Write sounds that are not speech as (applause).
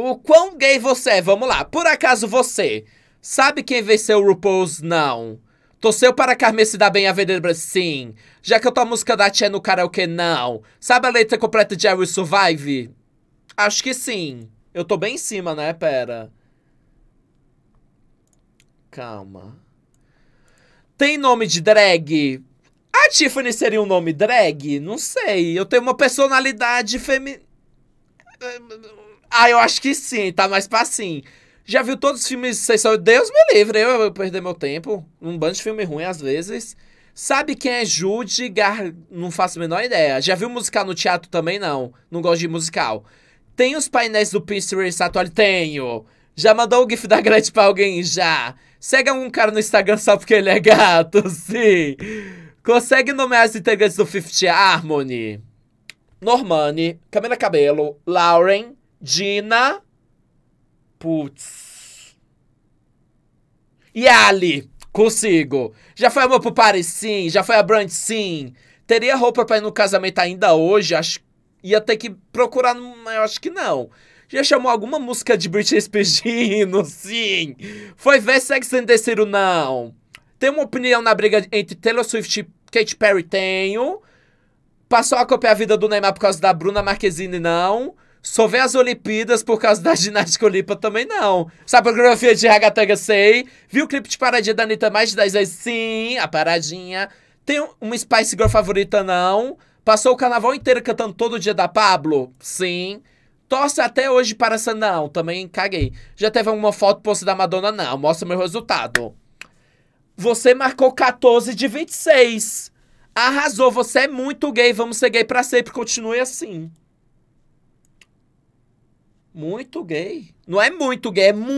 O quão gay você é? Vamos lá. Por acaso você sabe quem venceu o RuPaul's? Não. Torceu para a Carmen se dar bem a Brasil. Sim. Já que eu tô a música da Tia no karaokê? Não. Sabe a letra completa de I Will Survive? Acho que sim. Eu tô bem em cima, né? Pera. Calma. Tem nome de drag? A Tiffany seria um nome drag? Não sei. Eu tenho uma personalidade feminina. Ah, eu acho que sim, tá mais pra sim. Já viu todos os filmes vocês são Deus me livre, eu, vou perder meu tempo. Um bando de filme ruim às vezes. Sabe quem é Jude Gar... Não faço a menor ideia. Já viu musical no teatro também? Não. Não gosto de musical. Tem os painéis do Pinterest atual? Tenho. Já mandou o GIF da Gretchen pra alguém? Já. Segue um cara no Instagram só porque ele é gato, (laughs) sim. Consegue nomear as integrantes do Fifth Harmony? Normani, Camila Cabelo, Lauren, Dina. Putz. e Ali Consigo. Já foi amor pro Paris, sim. Já foi a Brand, sim. Teria roupa pra ir no casamento ainda hoje? Acho ia ter que procurar, eu acho que não. Já chamou alguma música de Britney Spears (laughs) sim. Foi ver Sex and the City, não. Tem uma opinião na briga entre Taylor Swift e Katy Perry, tenho. Passou a copiar a vida do Neymar por causa da Bruna Marquezine, não. Só vê as Olimpíadas por causa da ginástica olímpica também não. Sabe a coreografia de Hagatanga Sei? Viu o clipe de paradinha da Anitta mais de 10 vezes? Sim, a paradinha. Tem uma Spice Girl favorita não? Passou o carnaval inteiro cantando todo dia da Pablo? Sim. Torce até hoje para essa não, também caguei. Já teve alguma foto posta da Madonna? Não, mostra meu resultado. Você marcou 14 de 26. Arrasou, você é muito gay, vamos ser gay para sempre, continue assim. Muito gay. Não é muito gay, é muito.